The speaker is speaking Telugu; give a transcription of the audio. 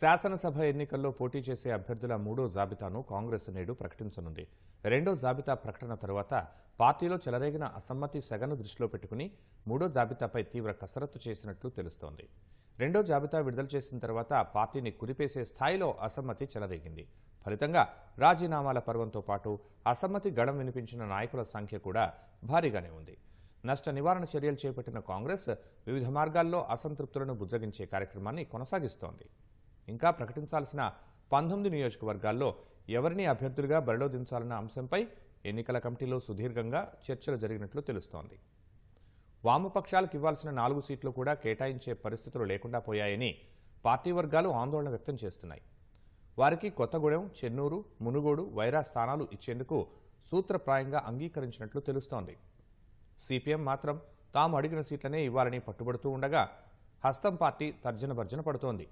శాసనసభ ఎన్నికల్లో పోటీ చేసే అభ్యర్థుల మూడో జాబితాను కాంగ్రెస్ నేడు ప్రకటించనుంది రెండో జాబితా ప్రకటన తర్వాత పార్టీలో చెలరేగిన అసమ్మతి సెగను దృష్టిలో పెట్టుకుని మూడో జాబితాపై తీవ్ర కసరత్తు చేసినట్లు తెలుస్తోంది రెండో జాబితా విడుదల చేసిన తర్వాత పార్టీని కుదిపేసే స్థాయిలో అసమ్మతి చెలరేగింది ఫలితంగా రాజీనామాల పర్వంతో పాటు అసమ్మతి గడం వినిపించిన నాయకుల సంఖ్య కూడా భారీగానే ఉంది నష్ట నివారణ చర్యలు చేపట్టిన కాంగ్రెస్ వివిధ మార్గాల్లో అసంతృప్తులను బుజ్జగించే కార్యక్రమాన్ని కొనసాగిస్తోంది ఇంకా ప్రకటించాల్సిన పంతొమ్మిది నియోజకవర్గాల్లో ఎవరిని అభ్యర్థులుగా బరిలో దించాలన్న అంశంపై ఎన్నికల కమిటీలో సుదీర్ఘంగా చర్చలు జరిగినట్లు తెలుస్తోంది వామపక్షాలకు ఇవ్వాల్సిన నాలుగు సీట్లు కూడా కేటాయించే పరిస్థితులు లేకుండా పోయాయని పార్టీ వర్గాలు ఆందోళన వ్యక్తం చేస్తున్నాయి వారికి కొత్తగూడెం చెన్నూరు మునుగోడు వైరా స్థానాలు ఇచ్చేందుకు సూత్రప్రాయంగా అంగీకరించినట్లు తెలుస్తోంది సిపిఎం మాత్రం తాము అడిగిన సీట్లనే ఇవ్వాలని పట్టుబడుతూ ఉండగా హస్తం పార్టీ తర్జన భర్జన పడుతోంది